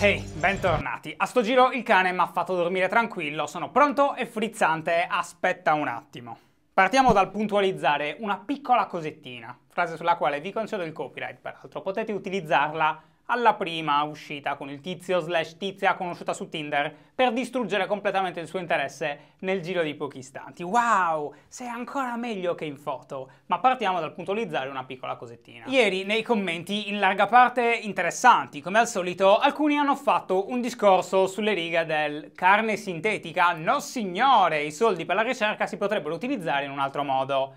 Ehi, hey, bentornati. A sto giro il cane mi ha fatto dormire tranquillo, sono pronto e frizzante, aspetta un attimo. Partiamo dal puntualizzare una piccola cosettina, frase sulla quale vi concedo il copyright, peraltro potete utilizzarla alla prima uscita con il tizio slash tizia conosciuta su Tinder per distruggere completamente il suo interesse nel giro di pochi istanti. Wow, sei ancora meglio che in foto, ma partiamo dal puntualizzare una piccola cosettina. Ieri nei commenti, in larga parte interessanti, come al solito, alcuni hanno fatto un discorso sulle righe del carne sintetica, no signore, i soldi per la ricerca si potrebbero utilizzare in un altro modo.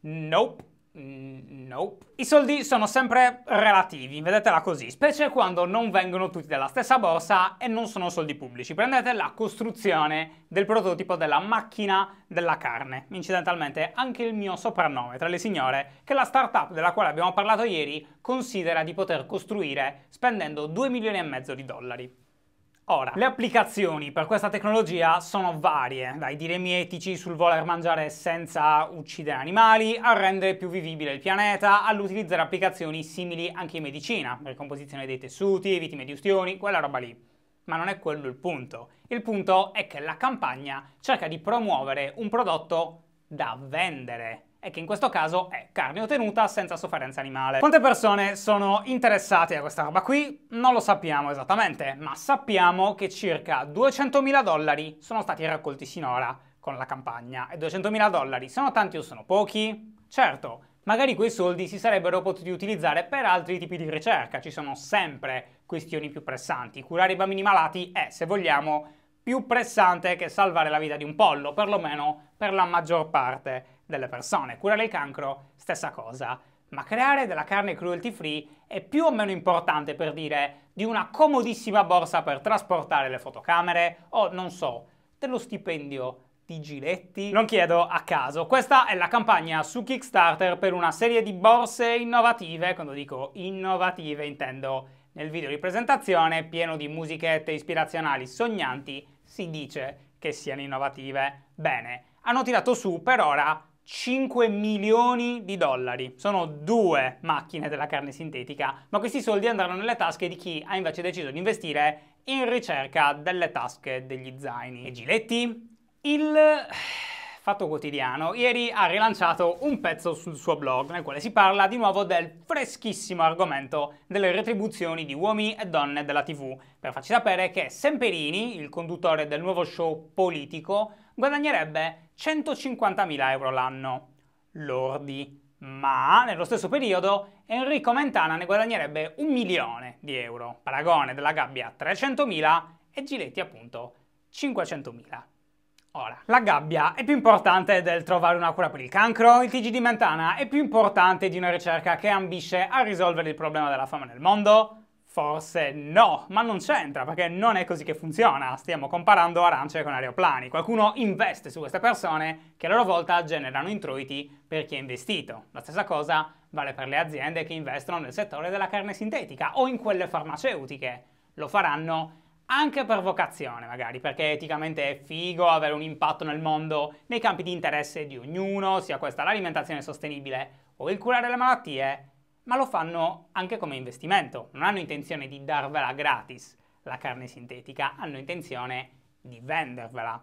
Nope. Mm, nope. I soldi sono sempre relativi, vedetela così, specie quando non vengono tutti dalla stessa borsa e non sono soldi pubblici. Prendete la costruzione del prototipo della macchina della carne. Incidentalmente anche il mio soprannome tra le signore che la startup della quale abbiamo parlato ieri considera di poter costruire spendendo 2 milioni e mezzo di dollari. Ora, le applicazioni per questa tecnologia sono varie, dai diremi etici sul voler mangiare senza uccidere animali, a rendere più vivibile il pianeta, all'utilizzare applicazioni simili anche in medicina, ricomposizione dei tessuti, vittime di ustioni, quella roba lì. Ma non è quello il punto. Il punto è che la campagna cerca di promuovere un prodotto da vendere, e che in questo caso è carne ottenuta senza sofferenza animale. Quante persone sono interessate a questa roba qui? Non lo sappiamo esattamente, ma sappiamo che circa 200.000 dollari sono stati raccolti sinora con la campagna. E 200.000 dollari sono tanti o sono pochi? Certo, magari quei soldi si sarebbero potuti utilizzare per altri tipi di ricerca, ci sono sempre questioni più pressanti. Curare i bambini malati è, se vogliamo, più pressante che salvare la vita di un pollo, perlomeno per la maggior parte delle persone. Curare il cancro, stessa cosa. Ma creare della carne cruelty free è più o meno importante per dire di una comodissima borsa per trasportare le fotocamere o, non so, dello stipendio di giletti? Non chiedo a caso. Questa è la campagna su Kickstarter per una serie di borse innovative. Quando dico innovative intendo nel video di presentazione pieno di musichette ispirazionali sognanti si dice che siano innovative. Bene, hanno tirato su per ora 5 milioni di dollari. Sono due macchine della carne sintetica, ma questi soldi andranno nelle tasche di chi ha invece deciso di investire in ricerca delle tasche degli zaini. E Giletti? Il Fatto Quotidiano ieri ha rilanciato un pezzo sul suo blog nel quale si parla di nuovo del freschissimo argomento delle retribuzioni di uomini e donne della TV, per farci sapere che Semperini, il conduttore del nuovo show politico, guadagnerebbe 150.000 euro l'anno lordi, ma nello stesso periodo Enrico Mentana ne guadagnerebbe un milione di euro, Paragone della Gabbia 300.000 e Giletti appunto 500.000. Ora, la gabbia è più importante del trovare una cura per il cancro, il TG di Mentana è più importante di una ricerca che ambisce a risolvere il problema della fame nel mondo, Forse no, ma non c'entra perché non è così che funziona, stiamo comparando arance con aeroplani, qualcuno investe su queste persone che a loro volta generano introiti per chi ha investito. La stessa cosa vale per le aziende che investono nel settore della carne sintetica o in quelle farmaceutiche, lo faranno anche per vocazione magari, perché eticamente è figo avere un impatto nel mondo, nei campi di interesse di ognuno, sia questa l'alimentazione sostenibile o il curare le malattie ma lo fanno anche come investimento. Non hanno intenzione di darvela gratis la carne sintetica, hanno intenzione di vendervela.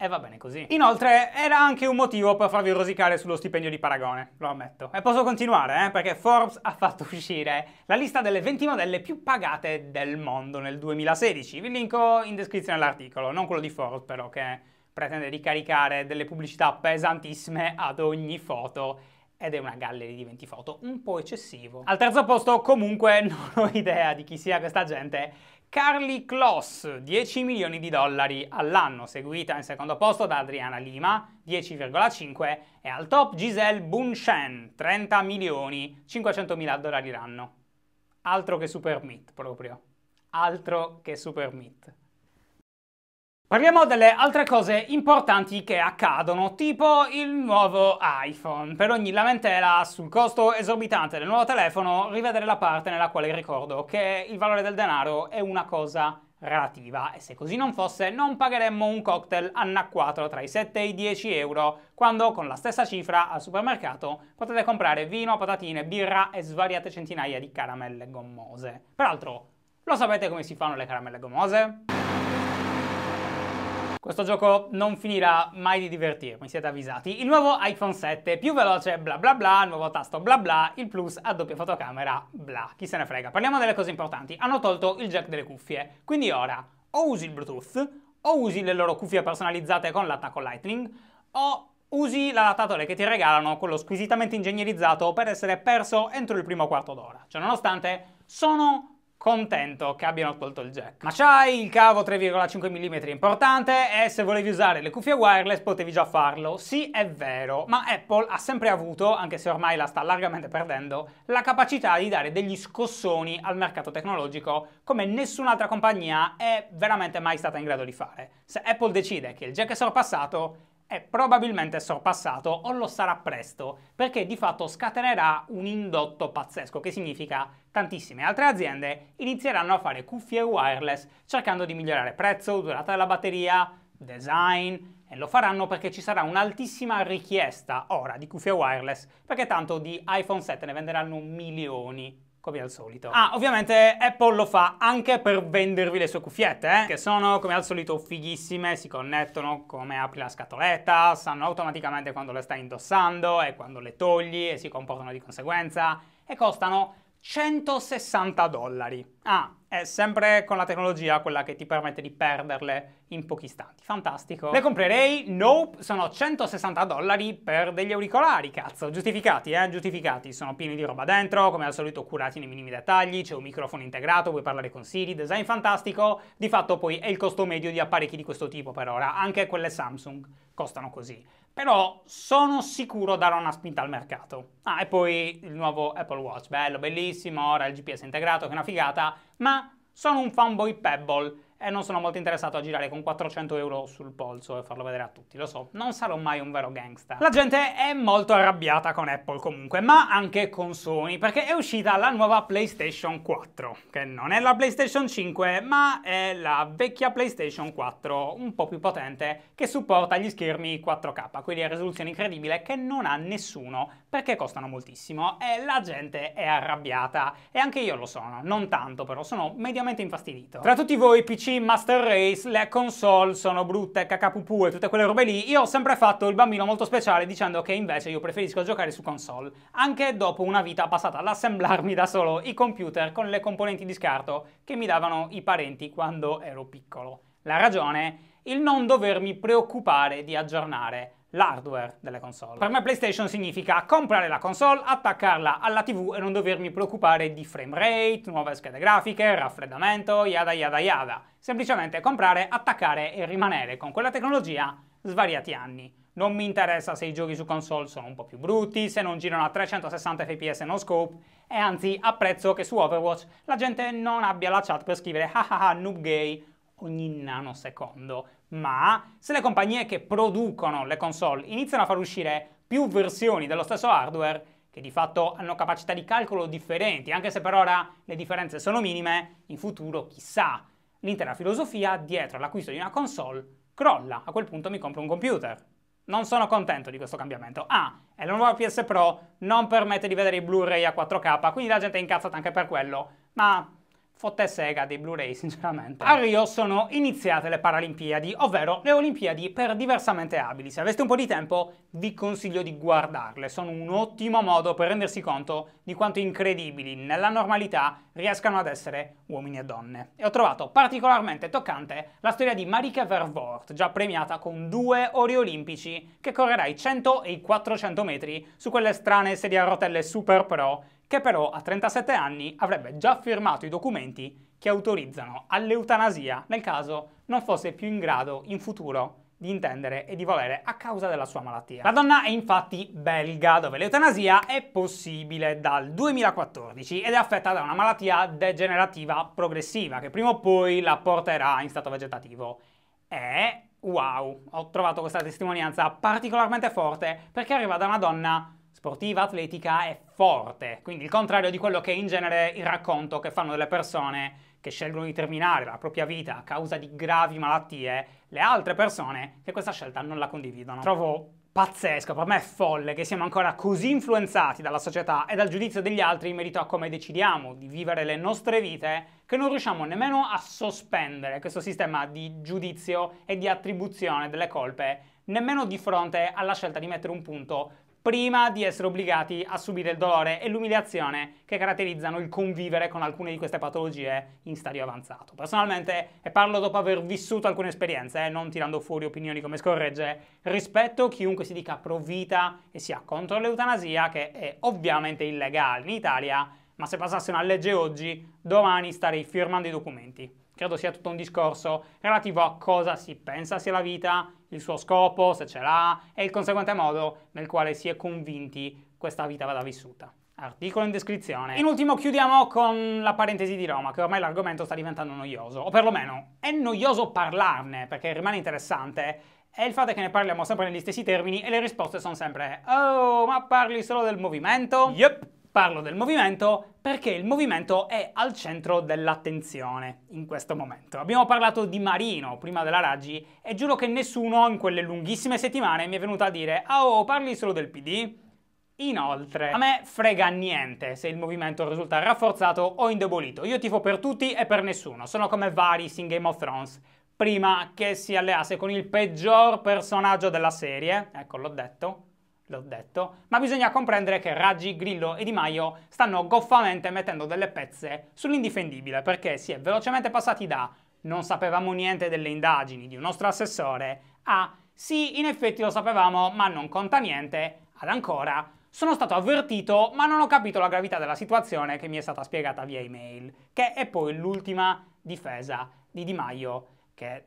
E va bene così. Inoltre, era anche un motivo per farvi rosicare sullo stipendio di Paragone, lo ammetto. E posso continuare, eh? perché Forbes ha fatto uscire la lista delle 20 modelle più pagate del mondo nel 2016. Vi linko in descrizione l'articolo, non quello di Forbes però, che pretende di caricare delle pubblicità pesantissime ad ogni foto ed è una galleria di 20 foto, un po' eccessivo. Al terzo posto comunque non ho idea di chi sia questa gente. Carly Kloss, 10 milioni di dollari all'anno, seguita in secondo posto da Adriana Lima, 10,5 e al top Giselle Bunchen, 30 milioni, 500 mila dollari l'anno. Altro che Super Meat proprio. Altro che Super Meat. Parliamo delle altre cose importanti che accadono, tipo il nuovo iPhone. Per ogni lamentela sul costo esorbitante del nuovo telefono, rivedere la parte nella quale ricordo che il valore del denaro è una cosa relativa e se così non fosse non pagheremmo un cocktail anacquato tra i 7 e i 10 euro quando con la stessa cifra al supermercato potete comprare vino, patatine, birra e svariate centinaia di caramelle gommose. Peraltro, lo sapete come si fanno le caramelle gommose? Questo gioco non finirà mai di divertirmi, siete avvisati. Il nuovo iPhone 7, più veloce bla bla bla, nuovo tasto bla bla, il plus a doppia fotocamera bla, chi se ne frega. Parliamo delle cose importanti. Hanno tolto il jack delle cuffie, quindi ora o usi il Bluetooth, o usi le loro cuffie personalizzate con l'attacco Lightning, o usi l'adattatore che ti regalano, quello squisitamente ingegnerizzato per essere perso entro il primo quarto d'ora. Cioè, nonostante sono contento che abbiano tolto il jack. Ma c'hai il cavo 3,5 mm importante e se volevi usare le cuffie wireless potevi già farlo. Sì, è vero, ma Apple ha sempre avuto, anche se ormai la sta largamente perdendo, la capacità di dare degli scossoni al mercato tecnologico come nessun'altra compagnia è veramente mai stata in grado di fare. Se Apple decide che il jack è sorpassato, è probabilmente sorpassato o lo sarà presto, perché di fatto scatenerà un indotto pazzesco, che significa tantissime altre aziende inizieranno a fare cuffie wireless cercando di migliorare prezzo, durata della batteria, design e lo faranno perché ci sarà un'altissima richiesta ora di cuffie wireless, perché tanto di iPhone 7 ne venderanno milioni come al solito. Ah, ovviamente Apple lo fa anche per vendervi le sue cuffiette, eh? che sono come al solito fighissime, si connettono come apri la scatoletta, sanno automaticamente quando le stai indossando e quando le togli e si comportano di conseguenza e costano 160 dollari. Ah, è sempre con la tecnologia quella che ti permette di perderle in pochi istanti. Fantastico. Le comprerei? Nope, sono 160 dollari per degli auricolari, cazzo. Giustificati, eh, giustificati. Sono pieni di roba dentro, come al solito curati nei minimi dettagli, c'è un microfono integrato, puoi parlare con Siri, design fantastico. Di fatto poi è il costo medio di apparecchi di questo tipo per ora, anche quelle Samsung costano così però sono sicuro darà una spinta al mercato. Ah, e poi il nuovo Apple Watch, bello, bellissimo, ora il GPS integrato, che è una figata, ma sono un fanboy Pebble e non sono molto interessato a girare con 400 euro sul polso e farlo vedere a tutti, lo so, non sarò mai un vero gangster. La gente è molto arrabbiata con Apple comunque, ma anche con Sony, perché è uscita la nuova PlayStation 4, che non è la PlayStation 5, ma è la vecchia PlayStation 4, un po' più potente, che supporta gli schermi 4K, quindi a risoluzione incredibile che non ha nessuno, perché costano moltissimo, e la gente è arrabbiata, e anche io lo sono, non tanto però, sono mediamente infastidito. Tra tutti voi PC Master Race, le console sono brutte, cacapupù e tutte quelle robe lì, io ho sempre fatto il bambino molto speciale dicendo che invece io preferisco giocare su console, anche dopo una vita passata all'assemblarmi da solo i computer con le componenti di scarto che mi davano i parenti quando ero piccolo. La ragione? Il non dovermi preoccupare di aggiornare l'hardware delle console. Per me PlayStation significa comprare la console, attaccarla alla TV e non dovermi preoccupare di frame rate, nuove schede grafiche, raffreddamento, yada yada yada. Semplicemente comprare, attaccare e rimanere con quella tecnologia svariati anni. Non mi interessa se i giochi su console sono un po' più brutti, se non girano a 360 fps no scope, e anzi apprezzo che su Overwatch la gente non abbia la chat per scrivere hahaha ah, noob gay ogni nanosecondo ma se le compagnie che producono le console iniziano a far uscire più versioni dello stesso hardware, che di fatto hanno capacità di calcolo differenti, anche se per ora le differenze sono minime, in futuro chissà, l'intera filosofia dietro all'acquisto di una console crolla, a quel punto mi compro un computer. Non sono contento di questo cambiamento. Ah, e la nuova PS Pro non permette di vedere i Blu-ray a 4K, quindi la gente è incazzata anche per quello, ma fotte sega dei Blu-ray sinceramente. Ah. A Rio sono iniziate le Paralimpiadi, ovvero le Olimpiadi per diversamente abili. Se aveste un po' di tempo vi consiglio di guardarle, sono un ottimo modo per rendersi conto di quanto incredibili nella normalità riescano ad essere uomini e donne. E ho trovato particolarmente toccante la storia di Marike Vervoort, già premiata con due ori olimpici che correrà i 100 e i 400 metri su quelle strane sedie a rotelle super pro che però a 37 anni avrebbe già firmato i documenti che autorizzano all'eutanasia nel caso non fosse più in grado in futuro di intendere e di volere a causa della sua malattia. La donna è infatti belga, dove l'eutanasia è possibile dal 2014 ed è affetta da una malattia degenerativa progressiva che prima o poi la porterà in stato vegetativo. E wow, ho trovato questa testimonianza particolarmente forte perché arriva da una donna sportiva, atletica e forte, quindi il contrario di quello che in genere il racconto che fanno delle persone che scelgono di terminare la propria vita a causa di gravi malattie, le altre persone che questa scelta non la condividono. Trovo pazzesco, per me è folle che siamo ancora così influenzati dalla società e dal giudizio degli altri in merito a come decidiamo di vivere le nostre vite che non riusciamo nemmeno a sospendere questo sistema di giudizio e di attribuzione delle colpe, nemmeno di fronte alla scelta di mettere un punto prima di essere obbligati a subire il dolore e l'umiliazione che caratterizzano il convivere con alcune di queste patologie in stadio avanzato. Personalmente, e parlo dopo aver vissuto alcune esperienze, eh, non tirando fuori opinioni come scorregge, rispetto a chiunque si dica pro vita e sia contro l'eutanasia, che è ovviamente illegale in Italia, ma se passasse una legge oggi, domani starei firmando i documenti credo sia tutto un discorso relativo a cosa si pensa sia la vita, il suo scopo, se ce l'ha e il conseguente modo nel quale si è convinti questa vita vada vissuta. Articolo in descrizione. In ultimo chiudiamo con la parentesi di Roma, che ormai l'argomento sta diventando noioso, o perlomeno è noioso parlarne perché rimane interessante. E il fatto che ne parliamo sempre negli stessi termini e le risposte sono sempre Oh, ma parli solo del movimento? Yep! Parlo del movimento perché il movimento è al centro dell'attenzione in questo momento. Abbiamo parlato di Marino prima della Raggi e giuro che nessuno in quelle lunghissime settimane mi è venuto a dire ah, oh, parli solo del PD?» Inoltre, a me frega niente se il movimento risulta rafforzato o indebolito. Io tifo per tutti e per nessuno. Sono come Varys in Game of Thrones prima che si alleasse con il peggior personaggio della serie, ecco l'ho detto, l'ho detto, ma bisogna comprendere che Raggi, Grillo e Di Maio stanno goffamente mettendo delle pezze sull'indifendibile perché si è velocemente passati da non sapevamo niente delle indagini di un nostro assessore a sì, in effetti lo sapevamo, ma non conta niente, ad ancora sono stato avvertito, ma non ho capito la gravità della situazione che mi è stata spiegata via email, che è poi l'ultima difesa di Di Maio che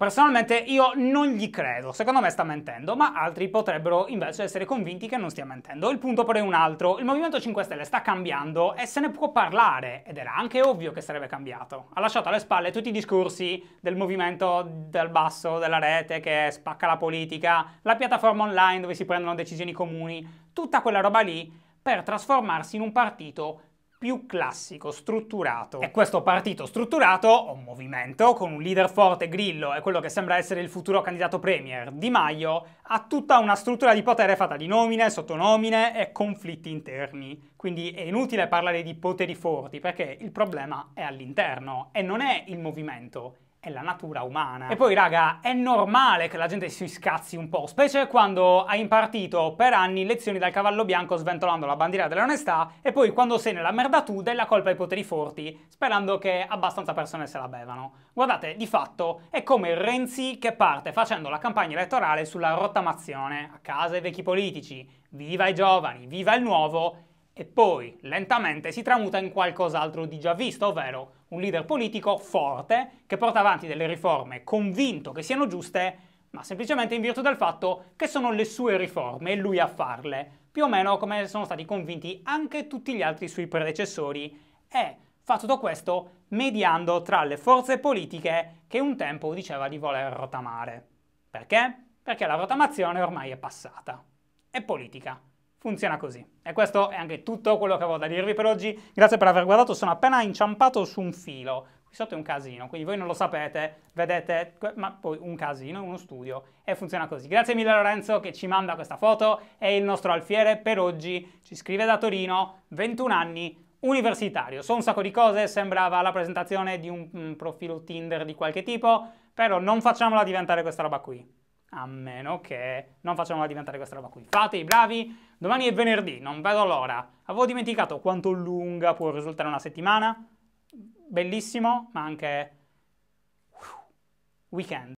Personalmente io non gli credo, secondo me sta mentendo, ma altri potrebbero invece essere convinti che non stia mentendo. Il punto però è un altro, il Movimento 5 Stelle sta cambiando e se ne può parlare, ed era anche ovvio che sarebbe cambiato. Ha lasciato alle spalle tutti i discorsi del movimento del basso, della rete che spacca la politica, la piattaforma online dove si prendono decisioni comuni, tutta quella roba lì per trasformarsi in un partito più classico, strutturato. E questo partito strutturato, o movimento, con un leader forte, Grillo, e quello che sembra essere il futuro candidato premier, Di Maio, ha tutta una struttura di potere fatta di nomine, sottonomine e conflitti interni. Quindi è inutile parlare di poteri forti, perché il problema è all'interno e non è il movimento, è la natura umana. E poi raga, è normale che la gente si scazzi un po', specie quando hai impartito per anni lezioni dal cavallo bianco sventolando la bandiera dell'onestà e poi quando sei nella merda tu dai la colpa ai poteri forti, sperando che abbastanza persone se la bevano. Guardate, di fatto è come Renzi che parte facendo la campagna elettorale sulla rottamazione, a casa i vecchi politici, viva i giovani, viva il nuovo, e poi lentamente si tramuta in qualcos'altro di già visto, ovvero un leader politico forte che porta avanti delle riforme convinto che siano giuste, ma semplicemente in virtù del fatto che sono le sue riforme e lui a farle, più o meno come sono stati convinti anche tutti gli altri suoi predecessori e fa tutto questo mediando tra le forze politiche che un tempo diceva di voler rotamare. Perché? Perché la rotamazione ormai è passata. È politica funziona così. E questo è anche tutto quello che avevo da dirvi per oggi. Grazie per aver guardato, sono appena inciampato su un filo. Qui sotto è un casino, quindi voi non lo sapete, vedete, ma poi un casino, uno studio, e funziona così. Grazie mille Lorenzo che ci manda questa foto, è il nostro alfiere per oggi, ci scrive da Torino, 21 anni, universitario. So un sacco di cose, sembrava la presentazione di un, un profilo Tinder di qualche tipo, però non facciamola diventare questa roba qui a meno che non facciamo diventare questa roba qui. Fate i bravi, domani è venerdì, non vedo l'ora. Avevo dimenticato quanto lunga può risultare una settimana, bellissimo, ma anche weekend.